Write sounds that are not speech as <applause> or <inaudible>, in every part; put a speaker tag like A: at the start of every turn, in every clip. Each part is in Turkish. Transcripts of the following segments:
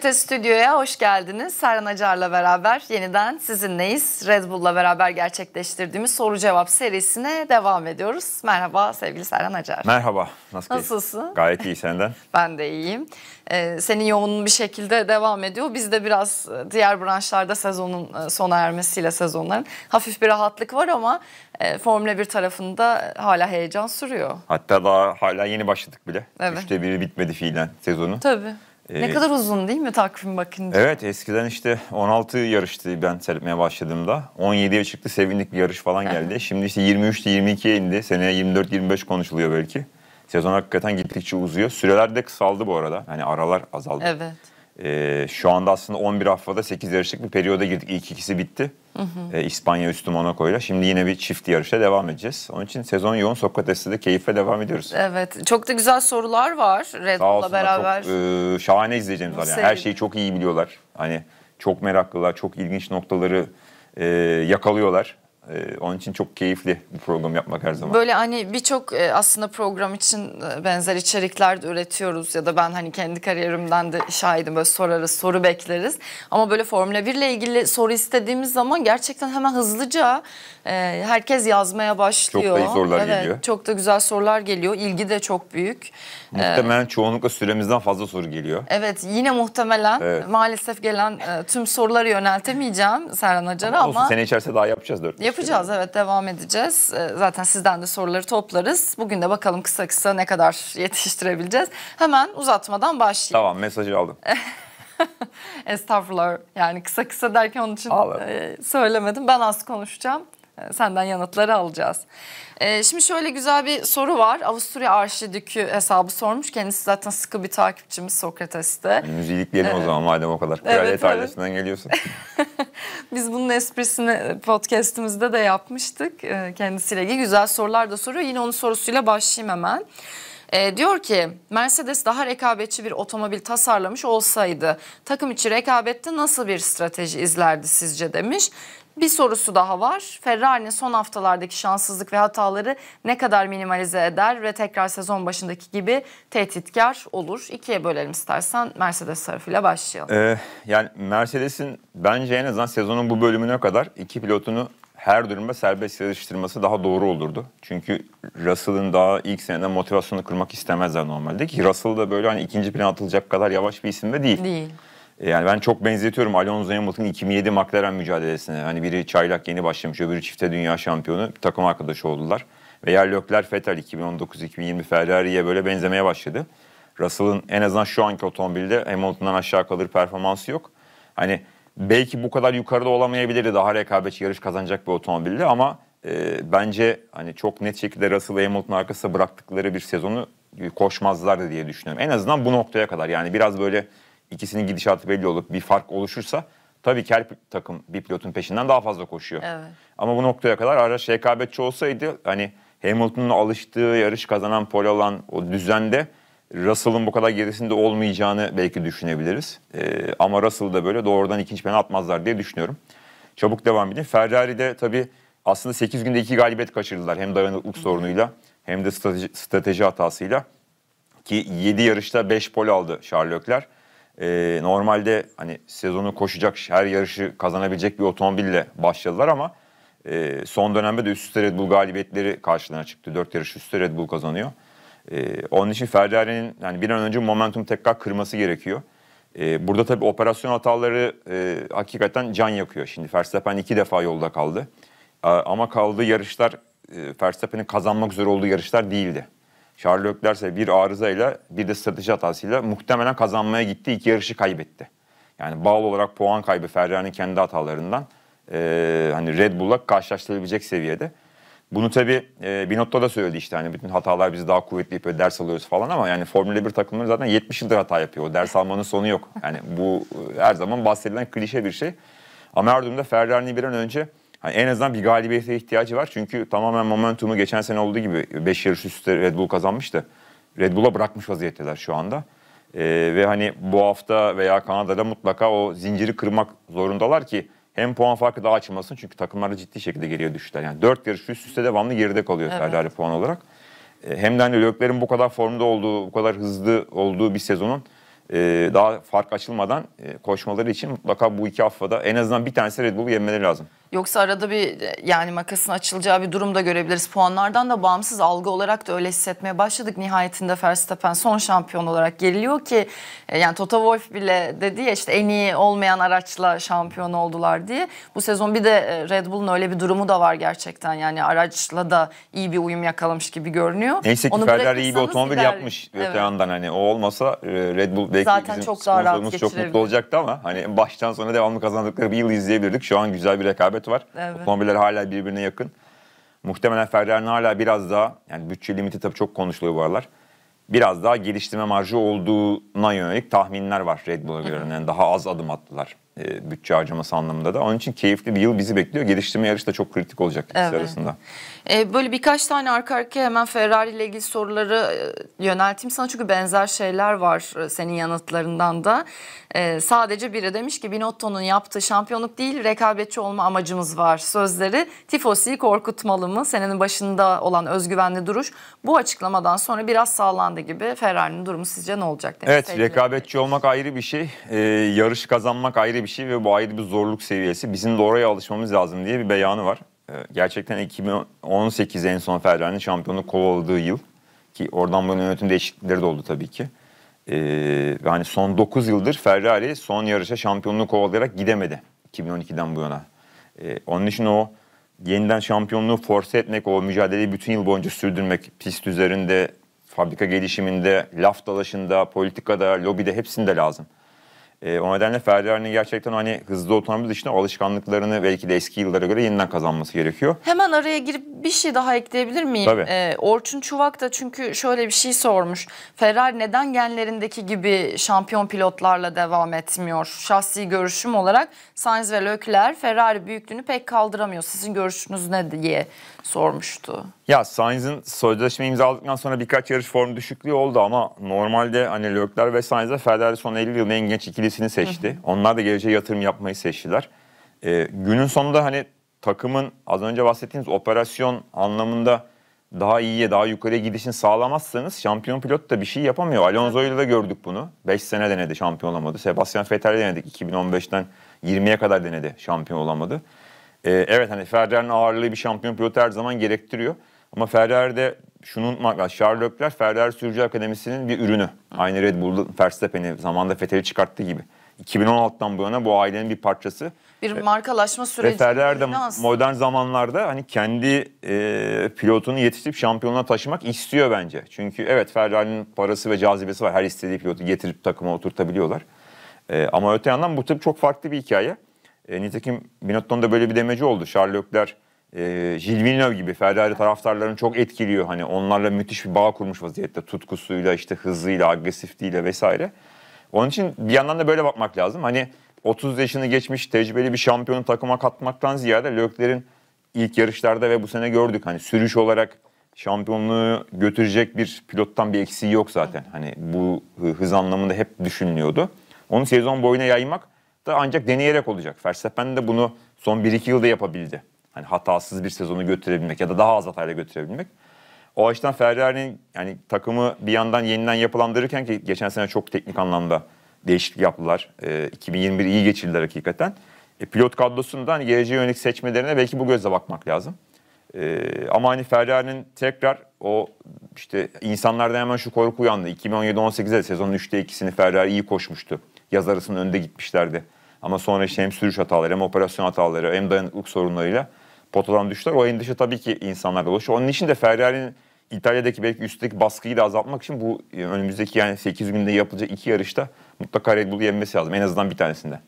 A: TRT Stüdyo'ya hoş geldiniz. Serhan Acar'la beraber yeniden sizinleyiz. Red Bull'la beraber gerçekleştirdiğimiz soru cevap serisine devam ediyoruz. Merhaba sevgili Serhan Acar.
B: Merhaba. Nasıl Nasılsın? Gayet iyi senden.
A: <laughs> ben de iyiyim. Ee, senin yoğunun bir şekilde devam ediyor. Biz de biraz e, diğer branşlarda sezonun e, sona ermesiyle sezonların hafif bir rahatlık var ama e, Formula 1 tarafında hala heyecan sürüyor.
B: Hatta daha hala yeni başladık bile. Evet. Üçte biri bitmedi fiilen sezonu. Tabii.
A: Ne ee, kadar uzun değil mi takvim bakınca?
B: Evet eskiden işte 16 yarıştı ben seyretmeye başladığımda. 17'ye çıktı sevindik bir yarış falan geldi. Şimdi işte 23'te 22'ye indi. Seneye 24-25 konuşuluyor belki. Sezon hakikaten gittikçe uzuyor. Süreler de kısaldı bu arada. Yani aralar azaldı. Evet. E, şu anda aslında 11 haftada 8 yarışlık bir periyoda girdik. İlk ikisi bitti. Hı hı. E, ee, İspanya üstü Monaco'yla. Şimdi yine bir çift yarışa devam edeceğiz. Onun için sezon yoğun Sokrates'te de keyifle devam ediyoruz.
A: Evet. Çok da güzel sorular var Red Bull'la beraber. Çok,
B: e, şahane izleyeceğimiz var. Yani her şeyi çok iyi biliyorlar. Hani çok meraklılar, çok ilginç noktaları e, yakalıyorlar. Ee, onun için çok keyifli bir program yapmak her zaman.
A: Böyle hani birçok e, aslında program için e, benzer içerikler de üretiyoruz ya da ben hani kendi kariyerimden de şahidim böyle sorarız, soru bekleriz. Ama böyle Formula 1 ile ilgili soru istediğimiz zaman gerçekten hemen hızlıca e, herkes yazmaya başlıyor. Çok da iyi sorular evet, geliyor. Çok da güzel sorular geliyor. İlgi de çok büyük.
B: Muhtemelen ee, çoğunlukla süremizden fazla soru geliyor.
A: Evet yine muhtemelen evet. maalesef gelen tüm soruları yöneltemeyeceğim Serhan Hacar'a ama, ama... Olsun sene
B: içerisinde daha yapacağız dört.
A: Yapacağız Yapacağız evet devam edeceğiz. Ee, zaten sizden de soruları toplarız. Bugün de bakalım kısa kısa ne kadar <laughs> yetiştirebileceğiz. Hemen uzatmadan başlayayım.
B: Tamam mesajı aldım. <laughs>
A: Estağfurullah yani kısa kısa derken onun için e, söylemedim. Ben az konuşacağım. Ee, senden yanıtları alacağız. Ee, şimdi şöyle güzel bir soru var. Avusturya Arşidükü hesabı sormuş. Kendisi zaten sıkı bir takipçimiz Sokrates'te. Müziği yükleyelim o zaman
B: madem o kadar. Kraliyet evet, ailesinden evet. geliyorsun. <laughs>
A: Biz bunun esprisini podcast'imizde de yapmıştık. Ee, kendisiyle ilgili güzel sorular da soruyor. Yine onun sorusuyla başlayayım hemen. E, diyor ki Mercedes daha rekabetçi bir otomobil tasarlamış olsaydı takım içi rekabette nasıl bir strateji izlerdi sizce demiş. Bir sorusu daha var. Ferrari'nin son haftalardaki şanssızlık ve hataları ne kadar minimalize eder ve tekrar sezon başındaki gibi tehditkar olur? İkiye bölelim istersen Mercedes tarafıyla başlayalım.
B: Ee, yani Mercedes'in bence en azından sezonun bu bölümüne kadar iki pilotunu her durumda serbest yarıştırması daha doğru olurdu. Çünkü Russell'ın daha ilk senede motivasyonu kırmak istemezler normalde ki Russell da böyle hani ikinci plana atılacak kadar yavaş bir isim de değil. Değil. Yani ben çok benzetiyorum Alonso Hamilton 2007 McLaren mücadelesine. Hani biri çaylak yeni başlamış, öbürü çifte dünya şampiyonu. Takım arkadaşı oldular. Ve Veya Lökler Fetal 2019-2020 Ferrari'ye böyle benzemeye başladı. Russell'ın en azından şu anki otomobilde Hamilton'dan aşağı kalır performansı yok. Hani belki bu kadar yukarıda olamayabilirdi daha rekabetçi yarış kazanacak bir otomobilde ama e, bence hani çok net şekilde Russell'ı Hamilton'ın arkası bıraktıkları bir sezonu koşmazlardı diye düşünüyorum. En azından bu noktaya kadar yani biraz böyle ikisinin gidişatı belli olup bir fark oluşursa tabii ki her takım bir pilotun peşinden daha fazla koşuyor. Evet. Ama bu noktaya kadar araç rekabetçi olsaydı hani Hamilton'ın alıştığı yarış kazanan pole olan o düzende Russell'ın bu kadar gerisinde olmayacağını belki düşünebiliriz. Ee, ama Russell da böyle doğrudan ikinci plana atmazlar diye düşünüyorum. Çabuk devam edin. Ferrari de tabii aslında 8 günde iki galibiyet kaçırdılar. Hem dayanıklık sorunuyla hem de strateji, strateji hatasıyla. Ki 7 yarışta 5 pol aldı Charles Leclerc e, normalde hani sezonu koşacak her yarışı kazanabilecek bir otomobille başladılar ama e, son dönemde de üst üste Red Bull galibiyetleri karşılarına çıktı. Dört yarış üst üste Red Bull kazanıyor. E, onun için Ferrari'nin yani bir an önce momentum tekrar kırması gerekiyor. E, burada tabii operasyon hataları e, hakikaten can yakıyor. Şimdi Verstappen iki defa yolda kaldı. ama kaldığı yarışlar e, Verstappen'in kazanmak üzere olduğu yarışlar değildi. Charles Leclerc ise bir arızayla bir de strateji hatasıyla muhtemelen kazanmaya gitti. iki yarışı kaybetti. Yani bağlı olarak puan kaybı Ferrari'nin kendi hatalarından e, hani Red Bull'la karşılaştırılabilecek seviyede. Bunu tabi e, Binotto da söyledi işte hani bütün hatalar bizi daha kuvvetli yapıyor, ders alıyoruz falan ama yani Formula 1 takımları zaten 70 yıldır hata yapıyor. O ders almanın sonu yok. Yani bu her zaman bahsedilen klişe bir şey. Ama her durumda Ferrari'nin bir an önce hani en azından bir galibiyete ihtiyacı var. Çünkü tamamen momentumu geçen sene olduğu gibi 5 yarış üstte Red Bull kazanmıştı. Red Bull'a bırakmış vaziyetteler şu anda. E, ve hani bu hafta veya Kanada'da mutlaka o zinciri kırmak zorundalar ki hem puan farkı daha açılmasın çünkü takımlar ciddi şekilde geriye düştüler. Yani 4 yarış üst üste devamlı geride kalıyor evet. Ferrari puan olarak. E, hem de hani bu kadar formda olduğu, bu kadar hızlı olduğu bir sezonun e, daha fark açılmadan e, koşmaları için mutlaka bu iki haftada en azından bir tanesi Red Bull'u yenmeleri lazım.
A: Yoksa arada bir e, yani makasın açılacağı bir durum da görebiliriz. Puanlardan da bağımsız algı olarak da öyle hissetmeye başladık. Nihayetinde Verstappen son şampiyon olarak geliyor ki e, yani Toto Wolff bile dedi ya işte en iyi olmayan araçla şampiyon oldular diye. Bu sezon bir de e, Red Bull'un öyle bir durumu da var gerçekten. Yani araçla da iyi bir uyum yakalamış gibi görünüyor. Neyse ki Onu Ferrari iyi bir otomobil gider. yapmış evet. öte yandan
B: hani o olmasa Red Bull belki Zaten bizim çok daha rahat çok mutlu olacaktı ama hani baştan sonra devamlı kazandıkları bir yıl izleyebilirdik. Şu an güzel bir rekabet rekabeti var. Evet. Otomobiller hala birbirine yakın. Muhtemelen Ferrari'nin hala biraz daha yani bütçe limiti tabii çok konuşuluyor bu aralar. Biraz daha geliştirme marjı olduğuna yönelik tahminler var Red Bull'a göre. Yani daha az adım attılar e, bütçe harcaması anlamında da. Onun için keyifli bir yıl bizi bekliyor. Geliştirme yarışı da çok kritik olacak ikisi evet. arasında.
A: E, böyle birkaç tane arka arkaya hemen Ferrari ile ilgili soruları e, yönelteyim sana çünkü benzer şeyler var e, senin yanıtlarından da. E, sadece biri demiş ki Binotto'nun yaptığı şampiyonluk değil rekabetçi olma amacımız var sözleri. Tifosi'yi korkutmalı mı? Senenin başında olan özgüvenli duruş bu açıklamadan sonra biraz sağlandı gibi Ferrari'nin durumu sizce ne olacak? Demiş evet
B: rekabetçi olmak ayrı bir şey. Ee, yarış kazanmak ayrı bir şey ve bu ayrı bir zorluk seviyesi. Bizim de oraya alışmamız lazım diye bir beyanı var. Ee, gerçekten 2018 en son Ferrari'nin şampiyonluk kovaladığı yıl ki oradan bunun yönetim değişiklikleri de oldu tabii ki. Ee, yani son 9 yıldır Ferrari son yarışa şampiyonluğu kovalayarak gidemedi 2012'den bu yana. Ee, onun için o yeniden şampiyonluğu force etmek, o mücadeleyi bütün yıl boyunca sürdürmek, pist üzerinde, fabrika gelişiminde, laf dalaşında, politikada, lobide hepsinde lazım. E, o nedenle Ferrari'nin gerçekten hani hızlı otomobil dışında alışkanlıklarını belki de eski yıllara göre yeniden kazanması gerekiyor.
A: Hemen araya girip bir şey daha ekleyebilir miyim? Tabii. E, Orçun Çuvak da çünkü şöyle bir şey sormuş. Ferrari neden genlerindeki gibi şampiyon pilotlarla devam etmiyor? Şahsi görüşüm olarak Sainz ve Leclerc Ferrari büyüklüğünü pek kaldıramıyor. Sizin görüşünüz ne diye
B: sormuştu. Ya Sainz'in sözleşme imzaladıktan sonra birkaç yarış form düşüklüğü oldu ama normalde hani Leclerc ve Sainz'e Ferrari son 50 yılın en genç ikilisini seçti. Onlar da geleceğe yatırım yapmayı seçtiler. Ee, günün sonunda hani takımın az önce bahsettiğimiz operasyon anlamında daha iyiye, daha yukarıya gidişini sağlamazsanız şampiyon pilot da bir şey yapamıyor. Alonso'yla da gördük bunu. 5 sene denedi şampiyon olamadı. Sebastian Vettel'i denedik 2015'ten 20'ye kadar denedi şampiyon olamadı. E, evet hani Ferrari'nin ağırlığı bir şampiyon pilot her zaman gerektiriyor. Ama Ferrari'de şunu unutmak lazım. Charles Leclerc Ferrari Sürücü Akademisi'nin bir ürünü. Aynı Red Bull'da Verstappen'i zamanda Fethel'i çıkarttığı gibi. 2016'dan bu yana bu ailenin bir parçası. Bir ee,
A: markalaşma süreci. Ve Ferrari de modern
B: zamanlarda hani kendi e, pilotunu yetiştirip şampiyonluğa taşımak istiyor bence. Çünkü evet Ferrari'nin parası ve cazibesi var. Her istediği pilotu getirip takıma oturtabiliyorlar. E, ama öte yandan bu tip çok farklı bir hikaye. E, nitekim Binotto'nun da böyle bir demeci oldu. Charles Leclerc, e, Gilles Villeneuve gibi Ferrari taraftarlarını çok etkiliyor. Hani onlarla müthiş bir bağ kurmuş vaziyette. Tutkusuyla, işte hızıyla, agresifliğiyle vesaire. Onun için bir yandan da böyle bakmak lazım. Hani 30 yaşını geçmiş tecrübeli bir şampiyonu takıma katmaktan ziyade Leclerc'in ilk yarışlarda ve bu sene gördük. Hani sürüş olarak şampiyonluğu götürecek bir pilottan bir eksiği yok zaten. Hani bu hız anlamında hep düşünülüyordu. Onu sezon boyuna yaymak da ancak deneyerek olacak. Verstappen de bunu son 1-2 yılda yapabildi. Hani hatasız bir sezonu götürebilmek ya da daha az hatayla götürebilmek. O açıdan Ferrari'nin yani takımı bir yandan yeniden yapılandırırken ki geçen sene çok teknik anlamda değişiklik yaptılar. E, ee, 2021 iyi geçirdiler hakikaten. E, pilot kadrosundan da hani geleceğe yönelik seçmelerine belki bu gözle bakmak lazım. E, ama hani Ferrari'nin tekrar o işte insanlarda hemen şu korku uyandı. 2017-18'de sezonun 3'te 2'sini Ferrari iyi koşmuştu yaz arasının önde gitmişlerdi. Ama sonra işte hem sürüş hataları hem operasyon hataları hem dayanıklık sorunlarıyla potadan düştüler. O endişe tabii ki insanlarda da Onun için de Ferrari'nin İtalya'daki belki üstteki baskıyı da azaltmak için bu e, önümüzdeki yani 8 günde yapılacak iki yarışta mutlaka Red Bull'u yenmesi lazım. En azından bir tanesinde.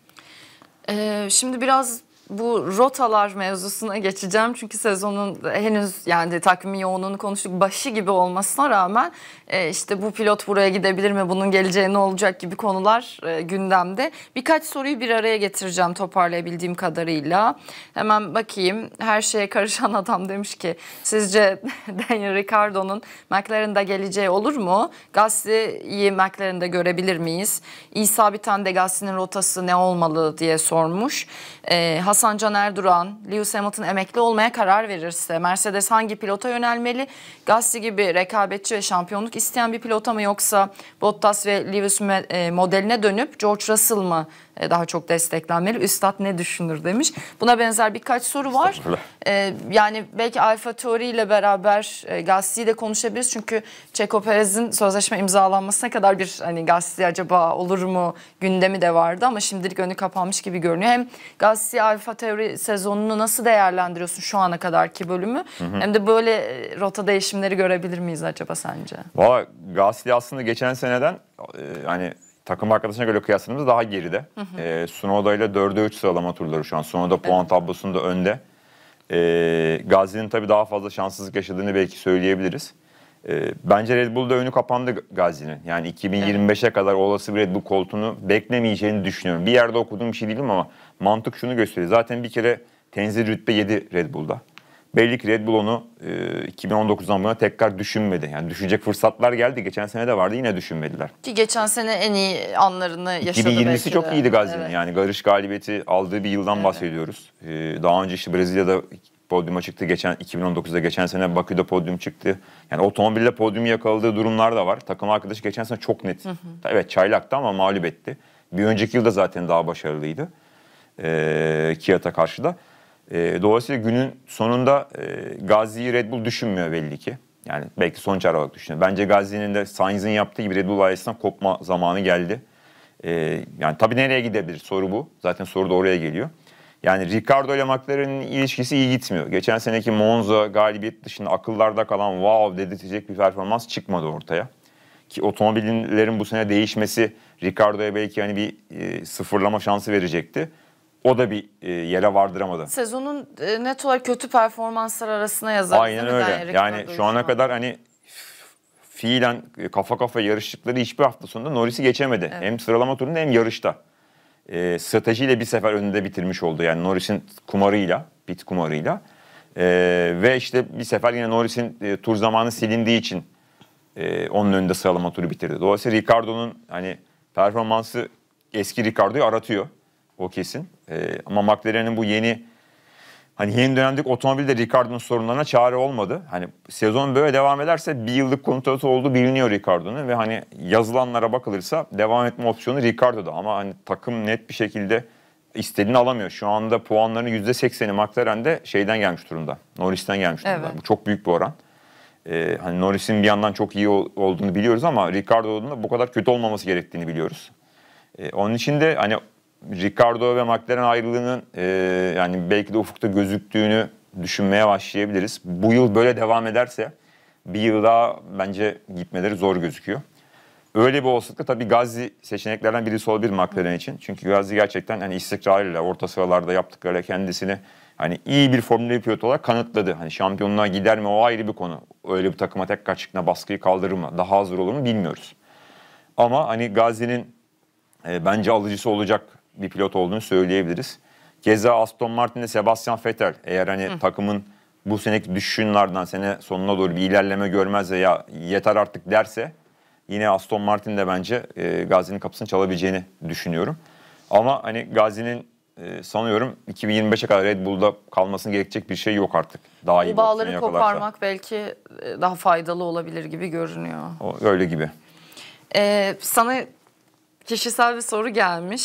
A: Ee, şimdi biraz bu rotalar mevzusuna geçeceğim. Çünkü sezonun henüz yani takvimin yoğunluğunu konuştuk başı gibi olmasına rağmen e, işte bu pilot buraya gidebilir mi, bunun geleceği ne olacak gibi konular e, gündemde. Birkaç soruyu bir araya getireceğim toparlayabildiğim kadarıyla. Hemen bakayım her şeye karışan <laughs> adam demiş ki sizce <laughs> Daniel Ricardo'nun McLaren'da geleceği olur mu? Gasly'yi McLaren'da görebilir miyiz? İsa Biten de Gasly'nin rotası ne olmalı diye sormuş. E, Hasan Can Erduran, Lewis Hamilton emekli olmaya karar verirse Mercedes hangi pilota yönelmeli? Gassi gibi rekabetçi ve şampiyonluk isteyen bir pilota mı yoksa Bottas ve Lewis e, modeline dönüp George Russell mı e, daha çok desteklenmeli. Üstad ne düşünür demiş. Buna benzer birkaç soru var. E, yani belki Alfa Teori ile beraber e, gazeteyi de konuşabiliriz. Çünkü Çeko Perez'in sözleşme imzalanmasına kadar bir hani gazete acaba olur mu gündemi de vardı ama şimdilik önü kapanmış gibi görünüyor. Hem gazete Alfa Teori sezonunu nasıl değerlendiriyorsun şu ana kadarki bölümü? Hı hı. Hem de böyle e, rota değişimleri görebilir miyiz acaba sence?
B: Valla Gazete aslında geçen seneden e, hani takım arkadaşına göre kıyasladığımızda daha geride. Hı hı. E, ee, Sunoda ile 4'e 3 sıralama turları şu an. Sunoda evet. puan tablosunda önde. E, Gazi'nin tabii daha fazla şanssızlık yaşadığını belki söyleyebiliriz. E, bence Red Bull'da önü kapandı Gazi'nin. Yani 2025'e evet. kadar olası bir Red Bull koltuğunu beklemeyeceğini düşünüyorum. Bir yerde okuduğum bir şey değilim ama mantık şunu gösteriyor. Zaten bir kere tenzil rütbe 7 Red Bull'da. Belli ki Red Bull onu e, 2019'dan bu tekrar düşünmedi. Yani düşecek fırsatlar geldi. Geçen sene de vardı yine düşünmediler.
A: Ki geçen sene en iyi anlarını yaşadı 2020'si çok iyiydi Gazi'nin. Evet.
B: Yani yarış galibiyeti aldığı bir yıldan evet. bahsediyoruz. Ee, daha önce işte Brezilya'da podyuma çıktı. Geçen 2019'da geçen sene Bakü'de podyum çıktı. Yani otomobille podyumu yakaladığı durumlar da var. Takım arkadaşı geçen sene çok net. Hı hı. Evet çaylaktı ama mağlup etti. Bir önceki yılda zaten daha başarılıydı. Ee, Kiyata karşı da. E, dolayısıyla günün sonunda e, Gazi'yi Red Bull düşünmüyor belli ki. Yani belki son çare olarak düşünüyor. Bence Gazi'nin de Sainz'in yaptığı gibi Red Bull ailesinden kopma zamanı geldi. E, yani tabii nereye gidebilir soru bu. Zaten soru da oraya geliyor. Yani Ricardo ile McLaren'in ilişkisi iyi gitmiyor. Geçen seneki Monza galibiyet dışında akıllarda kalan wow dedirtecek bir performans çıkmadı ortaya. Ki otomobillerin bu sene değişmesi Ricardo'ya belki hani bir e, sıfırlama şansı verecekti. O da bir e, yere vardıramadı.
A: Sezonun e, net olarak kötü performanslar arasına yazar. Aynen öyle. Yani, şu ana
B: kadar hani fiilen e, kafa kafa yarıştıkları hiçbir hafta sonunda Norris'i geçemedi. Evet. Hem sıralama turunda hem yarışta. E, stratejiyle bir sefer önünde bitirmiş oldu. Yani Norris'in kumarıyla, pit kumarıyla. E, ve işte bir sefer yine Norris'in e, tur zamanı silindiği için e, onun önünde sıralama turu bitirdi. Dolayısıyla Ricardo'nun hani performansı eski Ricardo'yu aratıyor. O kesin. E, ama McLaren'in bu yeni hani yeni dönemdeki de Ricardo'nun sorunlarına çare olmadı. Hani sezon böyle devam ederse bir yıllık kontratı olduğu biliniyor Ricardo'nun ve hani yazılanlara bakılırsa devam etme opsiyonu Ricardo'da ama hani takım net bir şekilde istediğini alamıyor. Şu anda puanların %80'i McLaren'de şeyden gelmiş durumda. Norris'ten gelmiş durumda. Evet. Bu çok büyük bir oran. Ee, hani Norris'in bir yandan çok iyi olduğunu biliyoruz ama Ricardo'nun da bu kadar kötü olmaması gerektiğini biliyoruz. Ee, onun için de hani Ricardo ve McLaren ayrılığının e, yani belki de ufukta gözüktüğünü düşünmeye başlayabiliriz. Bu yıl böyle devam ederse bir yıl daha bence gitmeleri zor gözüküyor. Öyle bir olasılıkla tabii Gazi seçeneklerden birisi olabilir McLaren için. Çünkü Gazi gerçekten hani istikrarıyla orta sıralarda yaptıkları kendisini hani iyi bir Formula 1 olarak kanıtladı. Hani şampiyonluğa gider mi o ayrı bir konu. Öyle bir takıma tekrar çıkma baskıyı kaldırır mı? Daha hazır olur mu bilmiyoruz. Ama hani Gazi'nin e, bence alıcısı olacak bir pilot olduğunu söyleyebiliriz. Keza Aston Martin'de Sebastian Vettel eğer hani Hı. takımın bu seneki düşüşünlerden sene sonuna doğru bir ilerleme görmezse ya yeter artık derse yine Aston Martin'de bence e, Gazi'nin kapısını çalabileceğini düşünüyorum. Ama hani Gazi'nin e, sanıyorum 2025'e kadar Red Bull'da kalmasını gerekecek bir şey yok artık. Daha iyi bu bağları koparmak
A: belki e, daha faydalı olabilir gibi görünüyor.
B: O, öyle gibi.
A: Ee, sana Kişisel bir soru gelmiş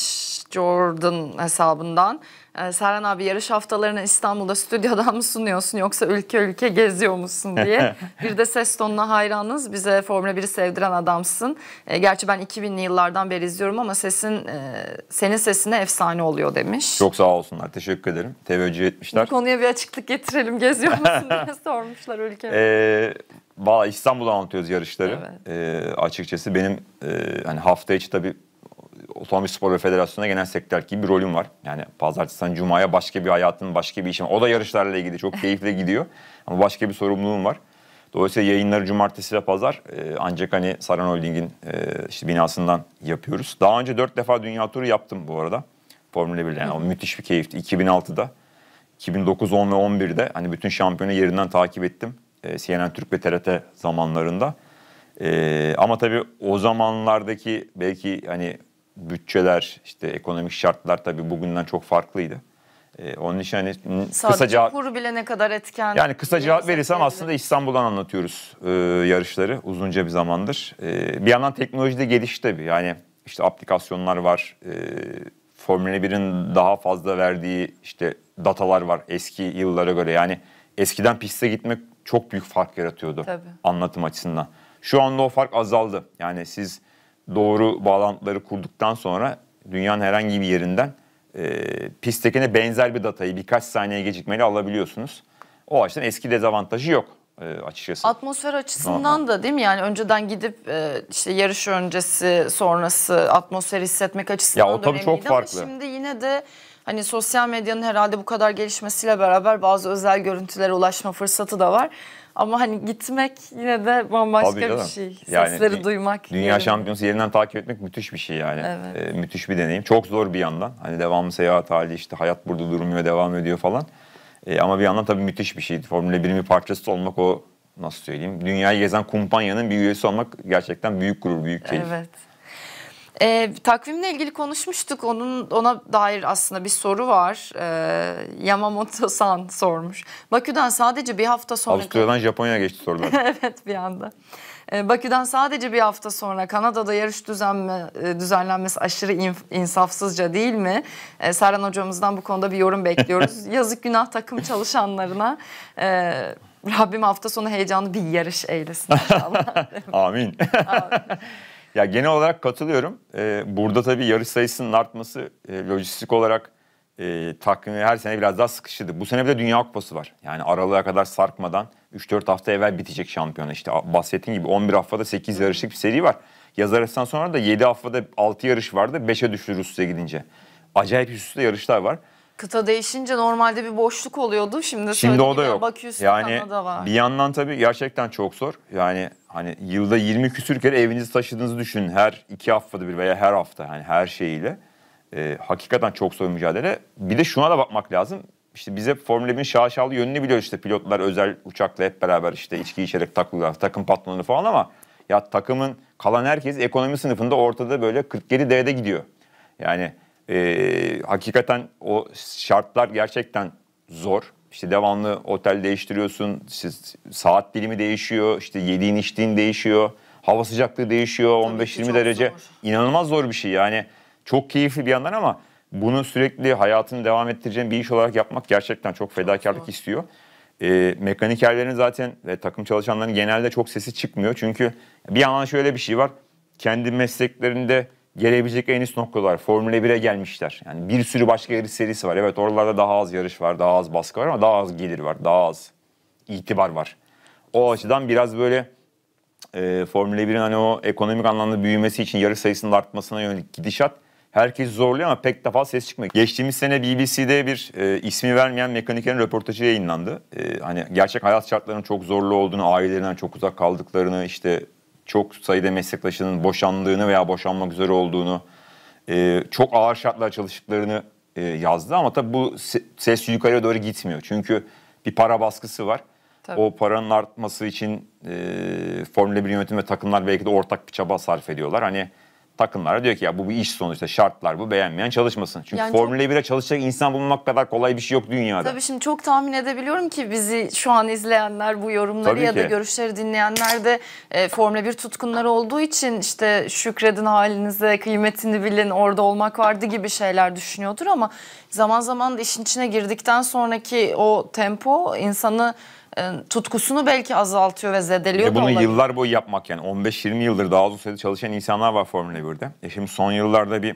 A: Jordan hesabından. Ee, Serhan abi yarış haftalarını İstanbul'da stüdyodan mı sunuyorsun yoksa ülke ülke geziyor musun diye. <laughs> bir de ses tonuna hayranız. Bize Formula 1'i sevdiren adamsın. Ee, gerçi ben 2000'li yıllardan beri izliyorum ama sesin e, senin sesine efsane oluyor
B: demiş. Çok sağ olsunlar. Teşekkür ederim. Teveccüh etmişler. Bu
A: konuya bir açıklık getirelim. Geziyor <laughs> musun diye sormuşlar ülke.
B: Ee, Valla İstanbul'da anlatıyoruz yarışları. Evet. Ee, açıkçası benim e, hani hafta içi tabii Otomobil Sporları Federasyonu'na genel sekreter gibi bir rolüm var. Yani Pazartesinden hani cumaya başka bir hayatım, başka bir işim. O da yarışlarla ilgili çok keyifle gidiyor. Ama başka bir sorumluluğum var. Dolayısıyla yayınları cumartesi ve pazar e, ancak hani Saran Holding'in e, işte binasından yapıyoruz. Daha önce dört defa dünya turu yaptım bu arada. Formula 1'le yani o müthiş bir keyifti. 2006'da, 2009, 10 ve 11'de hani bütün şampiyonu yerinden takip ettim. E, CNN Türk ve TRT zamanlarında. E, ama tabii o zamanlardaki belki hani bütçeler, işte ekonomik şartlar tabii bugünden çok farklıydı. Ee, onun için hani kısaca kısa
A: kuru bile ne kadar etken. Yani
B: kısa cevap verirsem aslında İstanbul'dan anlatıyoruz e, yarışları uzunca bir zamandır. E, bir yandan teknoloji de gelişti tabii. Yani işte aplikasyonlar var. E, Formula 1'in daha fazla verdiği işte datalar var eski yıllara göre. Yani eskiden piste gitmek çok büyük fark yaratıyordu tabii. anlatım açısından. Şu anda o fark azaldı. Yani siz doğru bağlantıları kurduktan sonra dünyanın herhangi bir yerinden e, pisttekine benzer bir datayı birkaç saniye gecikmeyle alabiliyorsunuz. O açıdan eski dezavantajı yok e, açıkçası.
A: Atmosfer açısından Aha. da değil mi? Yani önceden gidip e, işte yarış öncesi, sonrası atmosferi hissetmek açısından ya, o tabii çok farklı. ama şimdi yine de hani sosyal medyanın herhalde bu kadar gelişmesiyle beraber bazı özel görüntülere ulaşma fırsatı da var. Ama hani gitmek yine de bambaşka bir şey. Sesleri duymak. Dünya yerim.
B: şampiyonası yerinden takip etmek müthiş bir şey yani. Evet. Ee, müthiş bir deneyim. Çok zor bir yandan. Hani devamlı seyahat hali işte hayat burada durmuyor devam ediyor falan. Ee, ama bir yandan tabii müthiş bir şey. Formula 1'in bir parçası olmak o nasıl söyleyeyim dünyayı gezen kumpanyanın bir üyesi olmak gerçekten büyük gurur, büyük keyif. Evet.
A: E, takvimle ilgili konuşmuştuk. Onun ona dair aslında bir soru var. E, Yamamoto-san <laughs> sormuş. Bakü'den sadece bir hafta sonra... Avusturya'dan
B: Japonya'ya geçti sorular. <laughs>
A: evet bir anda. E, Bakü'den sadece bir hafta sonra Kanada'da yarış düzenme, e, düzenlenmesi aşırı in, insafsızca değil mi? E, Serhan hocamızdan bu konuda bir yorum bekliyoruz. <laughs> Yazık günah takım çalışanlarına. E, Rabbim hafta sonu heyecanlı bir yarış eylesin inşallah.
B: Amin. Amin. Ya genel olarak katılıyorum. Ee, burada tabii yarış sayısının artması e, lojistik olarak e, takvimi her sene biraz daha sıkıştırdı. Bu sene bir de Dünya Kupası var. Yani aralığa kadar sarkmadan 3-4 hafta evvel bitecek şampiyona. İşte bahsettiğim gibi 11 haftada 8 yarışlık bir seri var. Yaz arasından sonra da 7 haftada 6 yarış vardı. 5'e düştü Rusya gidince. Acayip üst yarışlar var.
A: Kıta değişince normalde bir boşluk oluyordu. Şimdi Şimdi o da yok. Bakü'sü yani, Kanada var. Bir
B: yandan tabii gerçekten çok zor. Yani hani yılda 20 küsür kere evinizi taşıdığınızı düşünün. Her iki haftada bir veya her hafta hani her şeyiyle. E, hakikaten çok zor mücadele. Bir de şuna da bakmak lazım. İşte bize Formula 1'in şaşalı yönünü biliyoruz. işte pilotlar özel uçakla hep beraber işte içki içerek takılıyorlar. Takım patronları falan ama ya takımın kalan herkes ekonomi sınıfında ortada böyle 47 D'de gidiyor. Yani e, hakikaten o şartlar gerçekten zor işte devamlı otel değiştiriyorsun, işte saat dilimi değişiyor, işte yediğin içtiğin değişiyor, hava sıcaklığı değişiyor 15-20 derece. Zor. İnanılmaz zor bir şey yani. Çok keyifli bir yandan ama bunu sürekli hayatını devam ettireceğin bir iş olarak yapmak gerçekten çok fedakarlık çok istiyor. E, ee, mekanikerlerin zaten ve takım çalışanların genelde çok sesi çıkmıyor. Çünkü bir yandan şöyle bir şey var. Kendi mesleklerinde gelebilecek en üst noktalar. Formüle 1'e gelmişler. Yani bir sürü başka yarış serisi var. Evet oralarda daha az yarış var, daha az baskı var ama daha az gelir var, daha az itibar var. O açıdan biraz böyle e, Formüle 1'in hani o ekonomik anlamda büyümesi için yarış sayısının artmasına yönelik gidişat herkesi zorluyor ama pek defa ses çıkmıyor. Geçtiğimiz sene BBC'de bir e, ismi vermeyen mekanikerin röportajı yayınlandı. E, hani gerçek hayat şartlarının çok zorlu olduğunu, ailelerinden çok uzak kaldıklarını, işte çok sayıda meslektaşının boşandığını veya boşanmak üzere olduğunu, e, çok ağır şartlar çalıştıklarını e, yazdı. Ama tabii bu ses yukarıya doğru gitmiyor. Çünkü bir para baskısı var. Tabii. O paranın artması için e, Formula 1 yönetimi ve takımlar belki de ortak bir çaba sarf ediyorlar. Hani takımlara diyor ki ya bu bir iş sonuçta şartlar bu beğenmeyen çalışmasın. Çünkü yani Formula 1'e çalışacak insan bulmak kadar kolay bir şey yok dünyada. Tabii
A: şimdi çok tahmin edebiliyorum ki bizi şu an izleyenler bu yorumları Tabii ya ki. da görüşleri dinleyenler de e, Formula 1 tutkunları olduğu için işte şükredin halinize kıymetini bilin orada olmak vardı gibi şeyler düşünüyordur ama zaman zaman da işin içine girdikten sonraki o tempo insanı e, tutkusunu belki azaltıyor ve zedeliyor ve bunu da yıllar
B: boyu yapmak yani 15-20 yıldır daha uzun süredir çalışan insanlar var Formula 1'de. E şimdi son yıllarda bir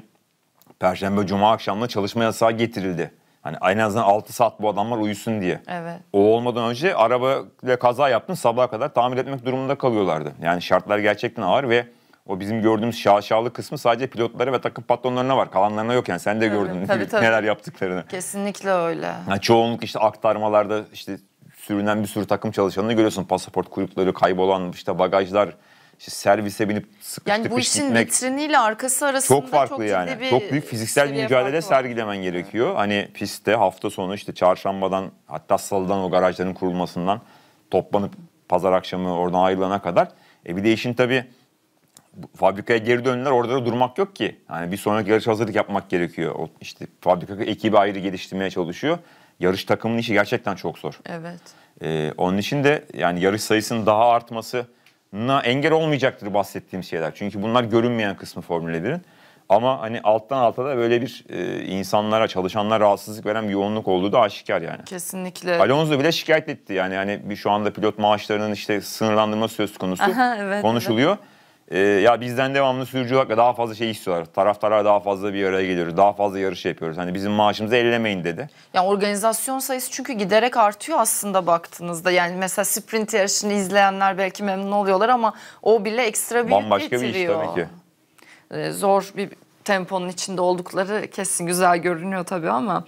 B: Perşembe, Cuma akşamında çalışma yasağı getirildi. Hani en azından 6 saat bu adamlar uyusun diye. Evet. O olmadan önce araba ile kaza yaptın sabaha kadar tamir etmek durumunda kalıyorlardı. Yani şartlar gerçekten ağır ve o bizim gördüğümüz şaşalı kısmı sadece pilotları ve takım patronlarına var. Kalanlarına yok yani sen de gördün tabii, tabii. neler yaptıklarını.
A: Kesinlikle öyle.
B: Yani çoğunluk işte aktarmalarda işte sürünen bir sürü takım çalışanını görüyorsun. Pasaport kuyrukları, kaybolan işte bagajlar, işte servise binip sıkış yani bu işin gitmek.
A: vitriniyle arkası arasında çok farklı çok yani. Bir çok büyük
B: fiziksel bir mücadele sergilemen gerekiyor. Evet. Hani pistte hafta sonu işte çarşambadan hatta salıdan o garajların kurulmasından toplanıp pazar akşamı oradan ayrılana kadar. E bir de işin tabii fabrikaya geri döndüler orada da durmak yok ki. Yani bir sonraki yarış hazırlık yapmak gerekiyor. O işte fabrika ekibi ayrı geliştirmeye çalışıyor. Yarış takımının işi gerçekten çok zor. Evet. Ee, onun için de yani yarış sayısının daha artmasına engel olmayacaktır bahsettiğim şeyler. Çünkü bunlar görünmeyen kısmı Formül 1'in. Ama hani alttan alta da böyle bir e, insanlara, çalışanlara rahatsızlık veren bir yoğunluk olduğu da aşikar yani.
A: Kesinlikle.
B: Alonso bile şikayet etti yani hani bir şu anda pilot maaşlarının işte sınırlandırma söz konusu Aha, evet, konuşuluyor. Evet e, ya bizden devamlı sürücü olarak daha fazla şey istiyorlar. Taraftarlar daha fazla bir araya geliyoruz. Daha fazla yarış yapıyoruz. Hani bizim maaşımızı ellemeyin dedi.
A: Yani organizasyon sayısı çünkü giderek artıyor aslında baktığınızda. Yani mesela sprint yarışını izleyenler belki memnun oluyorlar ama o bile ekstra bir Bambaşka getiriyor. bir iş tabii ki. Ee, zor bir temponun içinde oldukları kesin güzel görünüyor tabii ama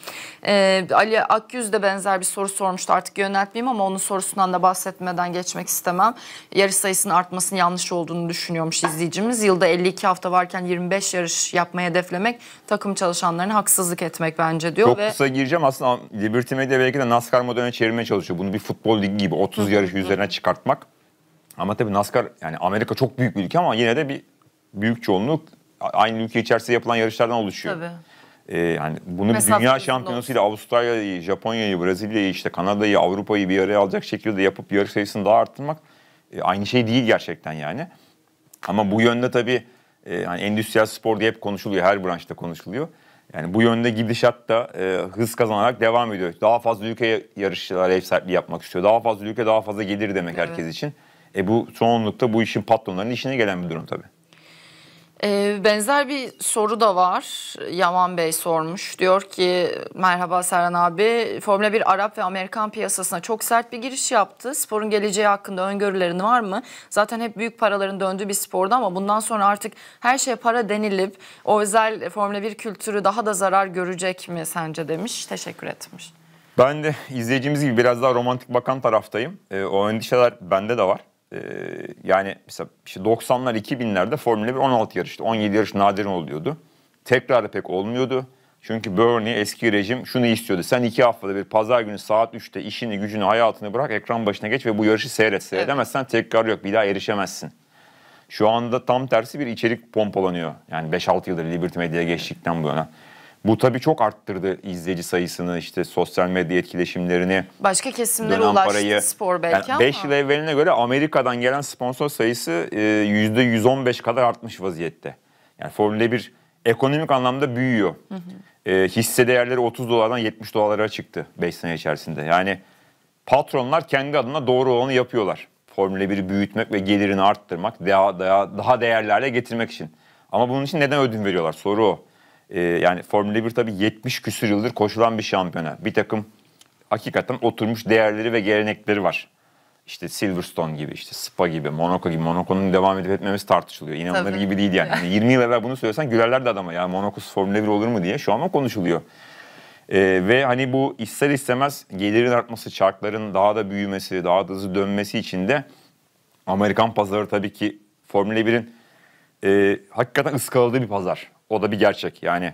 A: e, Ali Akyüz de benzer bir soru sormuştu artık yöneltmeyeyim ama onun sorusundan da bahsetmeden geçmek istemem. Yarış sayısının artmasının yanlış olduğunu düşünüyormuş izleyicimiz. Yılda 52 hafta varken 25 yarış yapmaya hedeflemek takım çalışanlarına haksızlık etmek bence diyor. Çok ve... kısa
B: gireceğim aslında Liberty Media belki de NASCAR modeline çevirmeye çalışıyor. Bunu bir futbol ligi gibi 30 yarış üzerine çıkartmak. Ama tabii NASCAR yani Amerika çok büyük bir ülke ama yine de bir büyük çoğunluk aynı ülke içerisinde yapılan yarışlardan oluşuyor. Tabii. Ee, yani bunu Mesaf dünya şampiyonasıyla Avustralya'yı, Japonya'yı, Brezilya'yı, işte Kanada'yı, Avrupa'yı bir araya alacak şekilde yapıp yarış sayısını daha arttırmak e, aynı şey değil gerçekten yani. Ama bu yönde tabii e, yani endüstriyel spor diye hep konuşuluyor, her branşta konuşuluyor. Yani bu yönde gidişat da e, hız kazanarak devam ediyor. Daha fazla ülke yarışçılara ev sahipliği yapmak istiyor. Daha fazla ülke daha fazla gelir demek evet. herkes için. E bu çoğunlukta bu işin patronlarının işine gelen bir durum tabii.
A: Ee, benzer bir soru da var. Yaman Bey sormuş. Diyor ki merhaba Serhan abi. Formula 1 Arap ve Amerikan piyasasına çok sert bir giriş yaptı. Sporun geleceği hakkında öngörülerin var mı? Zaten hep büyük paraların döndüğü bir sporda ama bundan sonra artık her şeye para denilip o özel Formula 1 kültürü daha da zarar görecek mi sence demiş. Teşekkür etmiş.
B: Ben de izleyicimiz gibi biraz daha romantik bakan taraftayım. E, o endişeler bende de var. Ee, yani mesela işte 90'lar 2000'lerde Formula 1 16 yarıştı. 17 yarış nadir oluyordu. Tekrar pek olmuyordu. Çünkü Bernie eski rejim şunu istiyordu. Sen iki haftada bir pazar günü saat 3'te işini, gücünü, hayatını bırak ekran başına geç ve bu yarışı seyret. Seyredemezsen evet. tekrar yok. Bir daha erişemezsin. Şu anda tam tersi bir içerik pompalanıyor. Yani 5-6 yıldır Liberty Media'ya geçtikten bu yana. Bu tabii çok arttırdı izleyici sayısını, işte sosyal medya etkileşimlerini.
A: Başka kesimlere ulaştı parayı. spor belki yani ama. 5
B: yıl evveline göre Amerika'dan gelen sponsor sayısı %115 e, kadar artmış vaziyette. Yani Formula 1 ekonomik anlamda büyüyor. Hı hı. E, hisse değerleri 30 dolardan 70 dolara çıktı 5 sene içerisinde. Yani patronlar kendi adına doğru olanı yapıyorlar. Formula 1'i büyütmek ve gelirini arttırmak, daha, daha, daha değerlerle getirmek için. Ama bunun için neden ödün veriyorlar? Soru o. Ee, yani Formula 1 tabii 70 küsür yıldır koşulan bir şampiyona. Bir takım hakikaten oturmuş değerleri ve gelenekleri var. İşte Silverstone gibi, işte Spa gibi, Monaco gibi. Monaco'nun devam edip etmemesi tartışılıyor. İnanılır Tabii. gibi değil yani. yani. <laughs> 20 yıl evvel bunu söylesen de adama ya Monaco Formula 1 olur mu diye. Şu an konuşuluyor. Ee, ve hani bu ister istemez gelirin artması, çarkların daha da büyümesi, daha da hızlı dönmesi için de Amerikan pazarı tabii ki Formula 1'in e, hakikaten ıskaladığı bir pazar. O da bir gerçek. Yani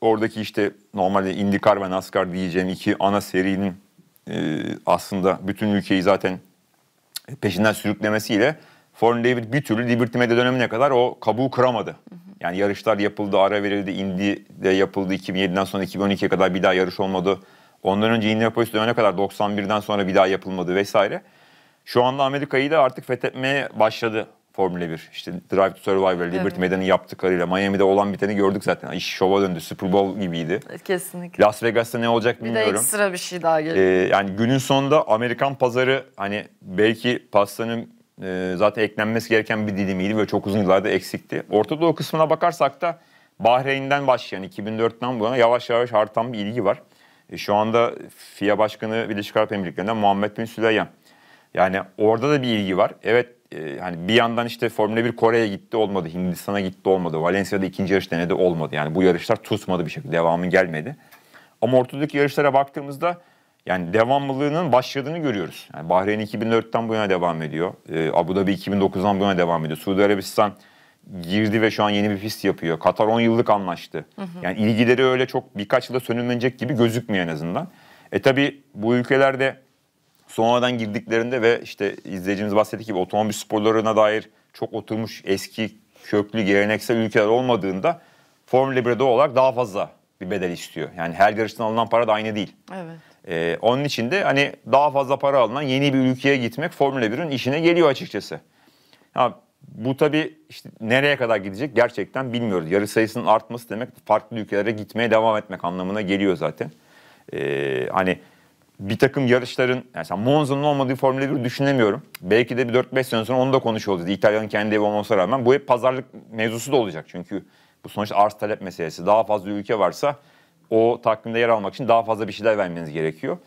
B: oradaki işte normalde IndyCar ve NASCAR diyeceğim iki ana serinin e, aslında bütün ülkeyi zaten peşinden sürüklemesiyle Formula David bir türlü Liberty Media dönemine kadar o kabuğu kıramadı. Yani yarışlar yapıldı, ara verildi, de yapıldı 2007'den sonra 2012'ye kadar bir daha yarış olmadı. Ondan önce Indianapolis dönemine kadar 91'den sonra bir daha yapılmadı vesaire. Şu anda Amerika'yı da artık fethetmeye başladı Formula 1 işte Drive to Survivor, Liberty evet. Meydanı yaptıklarıyla Miami'de olan biteni gördük zaten. İş şova döndü. Super Bowl gibiydi.
A: Kesinlikle.
B: Las Vegas'ta ne olacak bilmiyorum. Bir de ekstra
A: bir şey daha geliyor.
B: Ee, yani günün sonunda Amerikan pazarı hani belki pastanın e, zaten eklenmesi gereken bir dilimiydi ve çok uzun yıllarda eksikti. Orta Doğu kısmına bakarsak da Bahreyn'den başlayan 2004'ten bu yana yavaş yavaş artan bir ilgi var. E, şu anda FIA Başkanı Birleşik Arap Emirlikleri'nden Muhammed Bin Süleyman yani orada da bir ilgi var. Evet e, hani bir yandan işte Formula 1 Kore'ye gitti olmadı, Hindistan'a gitti olmadı, Valencia'da ikinci yarış denedi olmadı. Yani bu yarışlar tutmadı bir şekilde, devamı gelmedi. Ama ortadaki yarışlara baktığımızda yani devamlılığının başladığını görüyoruz. Yani Bahreyn 2004'ten bu yana devam ediyor. E, Abu Dhabi 2009'dan bu yana devam ediyor. Suudi Arabistan girdi ve şu an yeni bir pist yapıyor. Katar 10 yıllık anlaştı. Hı hı. Yani ilgileri öyle çok birkaç yılda sönülmeyecek gibi gözükmüyor en azından. E tabi bu ülkelerde sonradan girdiklerinde ve işte izleyicimiz bahsettiği gibi otomobil sporlarına dair çok oturmuş eski köklü geleneksel ülkeler olmadığında Formula 1'de doğal olarak daha fazla bir bedel istiyor. Yani her yarıştan alınan para da aynı değil. Evet. Ee, onun için de hani daha fazla para alınan yeni bir ülkeye gitmek Formula 1'in işine geliyor açıkçası. Ya, bu tabii işte nereye kadar gidecek gerçekten bilmiyoruz. Yarış sayısının artması demek farklı ülkelere gitmeye devam etmek anlamına geliyor zaten. Ee, hani bir takım yarışların, mesela Monza'nın olmadığı Formula 1'i düşünemiyorum. Belki de bir 4-5 sene sonra onu da konuşuyor İtalya'nın kendi evi olmasına rağmen bu hep pazarlık mevzusu da olacak. Çünkü bu sonuçta arz talep meselesi. Daha fazla ülke varsa o takvimde yer almak için daha fazla bir şeyler vermeniz gerekiyor.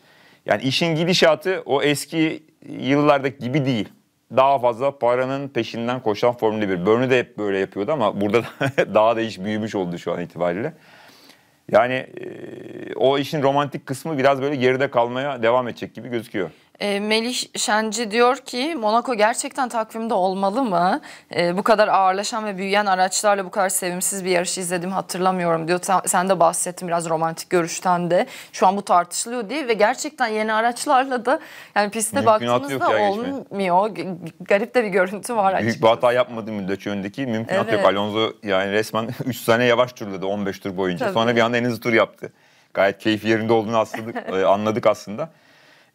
B: Yani işin gidişatı o eski yıllardaki gibi değil. Daha fazla paranın peşinden koşan Formula 1. Burnley de hep böyle yapıyordu ama burada <laughs> daha da iş büyümüş oldu şu an itibariyle. Yani e, o işin romantik kısmı biraz böyle geride kalmaya devam edecek gibi gözüküyor.
A: E, Melih Şenci diyor ki Monaco gerçekten takvimde olmalı mı? E, bu kadar ağırlaşan ve büyüyen araçlarla bu kadar sevimsiz bir yarışı izledim hatırlamıyorum diyor. Sen, sen de bahsettin biraz romantik görüşten de. Şu an bu tartışılıyor diye ve gerçekten yeni araçlarla da yani piste Büyük baktığınızda şey. olmuyor. Garip de bir görüntü var açıkçası. Büyük bir
B: hata yapmadı müddetçe önündeki mümkünat evet. yok. Alonso yani resmen 3 <laughs> sene yavaş turladı 15 tur boyunca. Tabii. Sonra bir anda en hızlı tur yaptı. Gayet keyif yerinde olduğunu aslında, <laughs> e, anladık aslında.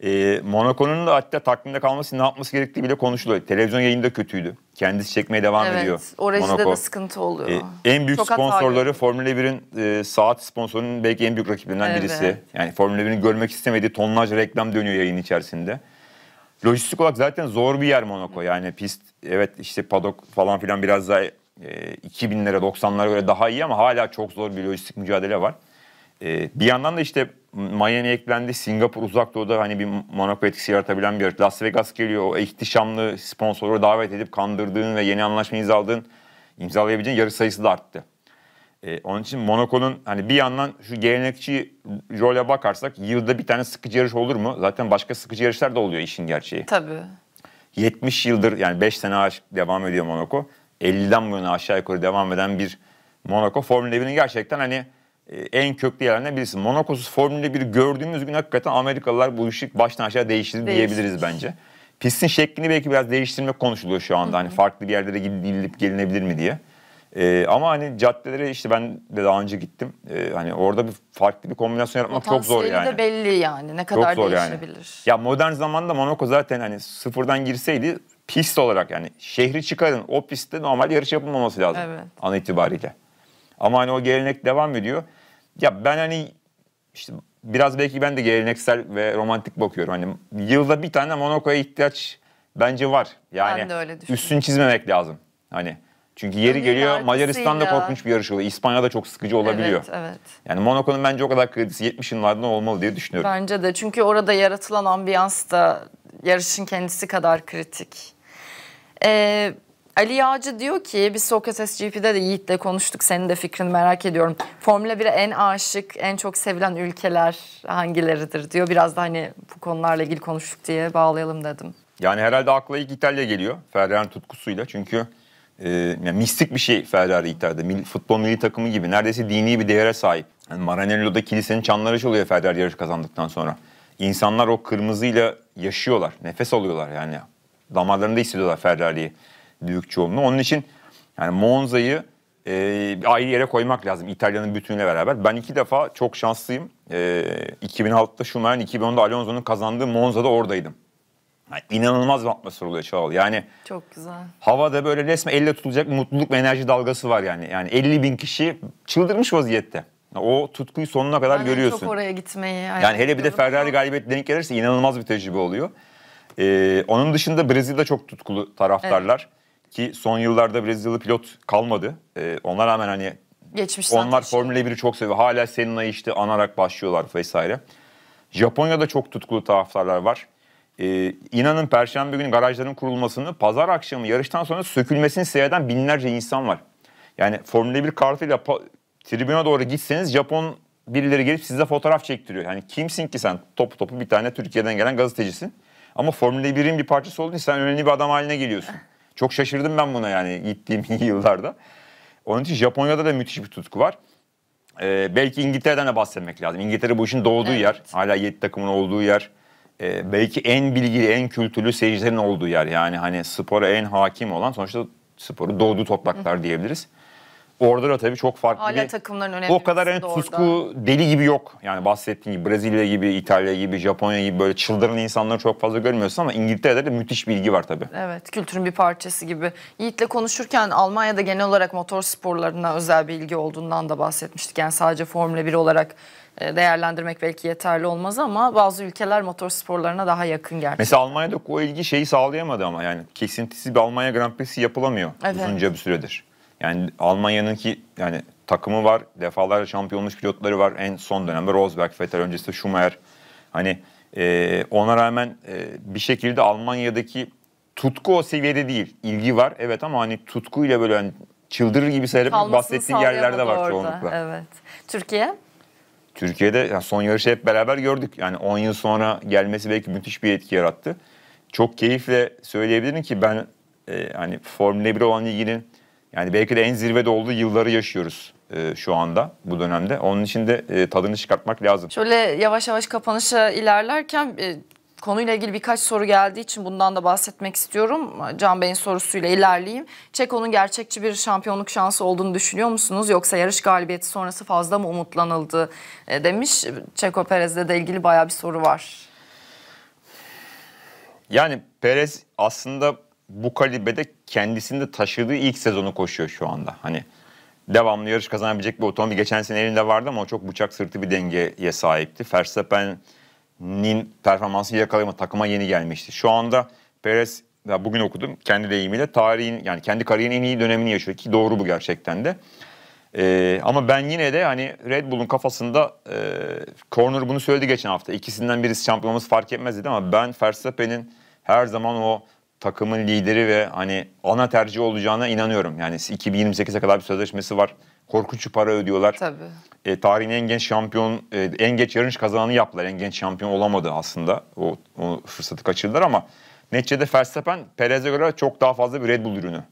B: E, Monaco'nun da hatta takvimde kalması ne yapması gerektiği bile konuşuluyor. Televizyon yayında kötüydü. Kendisi çekmeye devam evet, ediyor. Evet, o de sıkıntı oluyor. E, en büyük Çok sponsorları Formula 1'in e, saat sponsorunun belki en büyük rakiplerinden evet. birisi. Yani Formula 1'in görmek istemediği tonlarca reklam dönüyor yayın içerisinde. Lojistik olarak zaten zor bir yer Monaco. Yani pist, evet işte padok falan filan biraz daha 2000'lere e, 90'lara göre daha iyi ama hala çok zor bir lojistik mücadele var. E, bir yandan da işte Miami eklendi. Singapur uzak doğuda hani bir Monaco etkisi yaratabilen bir yer. Las Vegas geliyor. O ihtişamlı sponsoru davet edip kandırdığın ve yeni anlaşma imzaladığın imzalayabileceğin yarı sayısı da arttı. Ee, onun için Monaco'nun hani bir yandan şu gelenekçi role bakarsak yılda bir tane sıkıcı yarış olur mu? Zaten başka sıkıcı yarışlar da oluyor işin gerçeği. Tabii. 70 yıldır yani 5 sene aşk devam ediyor Monaco. 50'den bu yana aşağı yukarı devam eden bir Monaco Formula 1'in gerçekten hani e, en köklü yerlerinden birisi. Monakosuz Formula 1 gördüğümüz gün hakikaten Amerikalılar bu işi baştan aşağı değiştirdi Değişmiş. diyebiliriz bence. Pistin şeklini belki biraz değiştirmek konuşuluyor şu anda. Hani hı Hani farklı bir yerlere gidilip gelinebilir mi diye. Ee, ama hani caddelere işte ben de daha önce gittim. Ee, hani orada bir farklı bir kombinasyon yaratmak çok zor yani. de
A: belli yani ne kadar çok zor değişebilir.
B: Yani. Ya modern zamanda Monaco zaten hani sıfırdan girseydi pist olarak yani şehri çıkarın o pistte normal yarış yapılmaması lazım evet. an itibariyle. Ama hani o gelenek devam ediyor. Ya ben hani işte biraz belki ben de geleneksel ve romantik bakıyorum. Hani yılda bir tane Monaco'ya ihtiyaç bence var. Yani ben de öyle üstünü çizmemek lazım. Hani çünkü yeri Öyle geliyor Macaristan'da korkunç bir yarış oluyor. İspanya'da çok sıkıcı olabiliyor. Evet, evet. Yani Monaco'nun bence o kadar kredisi 70 yıllardan olmalı diye düşünüyorum.
A: Bence de çünkü orada yaratılan ambiyans da yarışın kendisi kadar kritik. Ee, Ali Yağcı diyor ki biz Sokrates GP'de de Yiğit'le konuştuk. Senin de fikrini merak ediyorum. Formula 1'e en aşık, en çok sevilen ülkeler hangileridir diyor. Biraz da hani bu konularla ilgili konuştuk diye bağlayalım dedim.
B: Yani herhalde akla ilk İtalya geliyor Ferrari'nin tutkusuyla. Çünkü e, yani mistik bir şey Ferrari İtalya'da. Mil, futbol milli takımı gibi neredeyse dini bir değere sahip. Yani Maranello'da kilisenin çanları çalıyor Ferrari yarış kazandıktan sonra. İnsanlar o kırmızıyla yaşıyorlar, nefes alıyorlar yani. Damarlarında hissediyorlar Ferrari'yi büyük çoğunluğu. Onun için yani Monza'yı e, ayrı yere koymak lazım İtalya'nın bütünüyle beraber. Ben iki defa çok şanslıyım. E, 2006'da Schumacher'in, 2010'da Alonso'nun kazandığı Monza'da oradaydım. Yani inanılmaz bir atmosfer oluyor Çağıl. Yani çok güzel. Havada böyle resme elle tutulacak mutluluk ve enerji dalgası var yani. Yani 50 bin kişi çıldırmış vaziyette. O tutkuyu sonuna kadar ben görüyorsun. çok oraya
A: gitmeyi. Yani
B: hele bir de Ferrari galibiyet denk gelirse inanılmaz bir tecrübe oluyor. Ee, onun dışında Brezilya'da çok tutkulu taraftarlar. Evet. Ki son yıllarda Brezilyalı pilot kalmadı. Ee, ona rağmen hani
A: Geçmişten onlar
B: geçti. Formula 1'i çok seviyor. Hala Senna işte anarak başlıyorlar vesaire. Japonya'da çok tutkulu taraftarlar var. Ee, inanın Perşembe günü garajların kurulmasını, pazar akşamı yarıştan sonra sökülmesini seyreden binlerce insan var. Yani Formula 1 kartıyla tribüne doğru gitseniz Japon birileri gelip size fotoğraf çektiriyor. Yani kimsin ki sen? Topu topu bir tane Türkiye'den gelen gazetecisin. Ama Formula 1'in bir parçası olduğun için sen önemli bir adam haline geliyorsun. Çok şaşırdım ben buna yani gittiğim <laughs> yıllarda. Onun için Japonya'da da müthiş bir tutku var. Ee, belki İngiltere'den de bahsetmek lazım. İngiltere bu işin doğduğu evet. yer. Hala 7 takımın olduğu yer. Ee, belki en bilgili, en kültürlü seyircilerin olduğu yer. Yani hani spora en hakim olan sonuçta sporu doğduğu topraklar diyebiliriz. Hı. Orada da tabii çok farklı Hala bir...
A: takımların önemli O kadar en yani tutku
B: deli gibi yok. Yani bahsettiğim gibi Brezilya gibi, İtalya gibi, Japonya gibi böyle çıldıran insanları çok fazla görmüyorsun ama İngiltere'de de müthiş bilgi var tabii.
A: Evet, kültürün bir parçası gibi. Yiğit'le konuşurken Almanya'da genel olarak motor sporlarına özel bir ilgi olduğundan da bahsetmiştik. Yani sadece Formula 1 olarak e, değerlendirmek belki yeterli olmaz ama bazı ülkeler motor sporlarına daha yakın gerçekten.
B: Mesela Almanya'da o ilgi şeyi sağlayamadı ama yani kesintisiz bir Almanya Grand Prix'si yapılamıyor evet. uzunca bir süredir. Yani Almanya'nın ki yani takımı var. Defalarca şampiyonluk pilotları var. En son dönemde Rosberg, Vettel öncesi Schumacher. Hani e, ona rağmen e, bir şekilde Almanya'daki tutku o seviyede değil. İlgi var evet ama hani tutkuyla böyle hani çıldırır gibi seyredip bahsettiği yerlerde var çoğunlukla.
A: Evet. Türkiye?
B: Türkiye'de yani son yarışı hep beraber gördük. Yani 10 yıl sonra gelmesi belki müthiş bir etki yarattı. Çok keyifle söyleyebilirim ki ben e, hani Formula 1 olan ilginin yani belki de en zirvede olduğu yılları yaşıyoruz e, şu anda bu dönemde. Onun için de e, tadını çıkartmak lazım. Şöyle
A: yavaş yavaş kapanışa ilerlerken e, konuyla ilgili birkaç soru geldiği için bundan da bahsetmek istiyorum. Can Bey'in sorusuyla ilerleyeyim. Çeko'nun gerçekçi bir şampiyonluk şansı olduğunu düşünüyor musunuz? Yoksa yarış galibiyeti sonrası fazla mı umutlanıldı e, demiş. Çeko Perez'de de ilgili baya bir soru var.
B: Yani Perez aslında bu kalibede kendisinde taşıdığı ilk sezonu koşuyor şu anda. Hani devamlı yarış kazanabilecek bir otomobil geçen sene elinde vardı ama o çok bıçak sırtı bir dengeye sahipti. Verstappen'in performansını yakalayamadı takıma yeni gelmişti. Şu anda Perez ya bugün okudum kendi deyimiyle tarihin yani kendi kariyerinin en iyi dönemini yaşıyor ki doğru bu gerçekten de. Ee, ama ben yine de hani Red Bull'un kafasında e, Corner bunu söyledi geçen hafta. İkisinden birisi şampiyonumuz fark etmez dedi ama ben Verstappen'in her zaman o takımın lideri ve hani ana tercih olacağına inanıyorum. Yani 2028'e kadar bir sözleşmesi var. Korkunç bir para ödüyorlar. Tabii. E, tarihin en genç şampiyon, e, en geç yarış kazananı yaptılar. En genç şampiyon olamadı aslında. O, o fırsatı kaçırdılar ama neticede Verstappen Perez'e göre çok daha fazla bir Red Bull ürünü.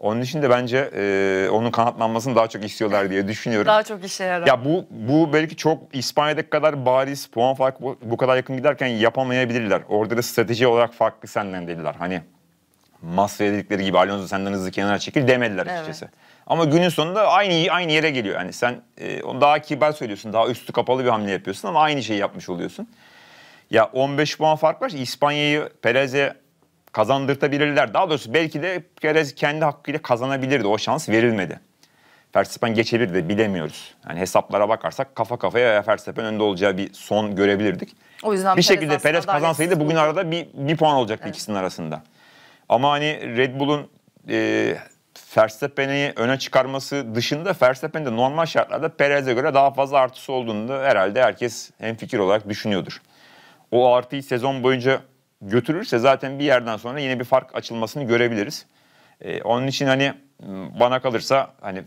B: Onun için de bence e, onun kanatlanmasını daha çok istiyorlar diye düşünüyorum. Daha
A: çok işe yarar. Ya
B: bu bu belki çok İspanya'daki kadar bariz puan farkı bu, bu kadar yakın giderken yapamayabilirler. Orada da strateji olarak farklı senden dediler. Hani Masra'ya dedikleri gibi Alonso senden hızlı kenara çekil demediler evet. açıkçası. Ama günün sonunda aynı aynı yere geliyor. Yani sen e, daha kibar söylüyorsun, daha üstü kapalı bir hamle yapıyorsun ama aynı şeyi yapmış oluyorsun. Ya 15 puan fark var. İspanya'yı Perez'e kazandırtabilirler. Daha doğrusu belki de Perez kendi hakkıyla kazanabilirdi. O şans verilmedi. Verstappen geçebilir de bilemiyoruz. Yani hesaplara bakarsak kafa kafaya Verstappen önde olacağı bir son görebilirdik. O yüzden bir Perez şekilde Perez kazansaydı bugün arada bir, bir puan olacaktı evet. ikisinin arasında. Ama hani Red Bull'un e, Verstappen'i öne çıkarması dışında Verstappen de normal şartlarda Perez'e göre daha fazla artısı olduğunu da herhalde herkes hem fikir olarak düşünüyordur. O artıyı sezon boyunca götürürse zaten bir yerden sonra yine bir fark açılmasını görebiliriz. E, onun için hani bana kalırsa hani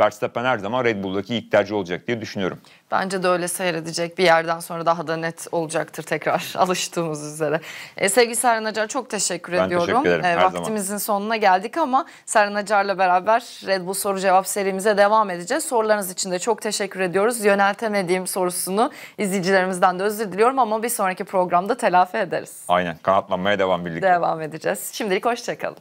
B: Verstappen her zaman Red Bull'daki ilk tercih olacak diye düşünüyorum.
A: Bence de öyle seyredecek. Bir yerden sonra daha da net olacaktır tekrar <laughs> alıştığımız üzere. E, sevgili Serhan Acar çok teşekkür ben ediyorum. Teşekkür ederim, e, vaktimizin zaman. sonuna geldik ama Serhan Acar'la beraber Red Bull soru cevap serimize devam edeceğiz. Sorularınız için de çok teşekkür ediyoruz. Yöneltemediğim sorusunu izleyicilerimizden de özür diliyorum ama bir sonraki programda telafi ederiz.
B: Aynen kanatlanmaya devam birlikte.
A: Devam edeceğiz. Şimdilik hoşçakalın.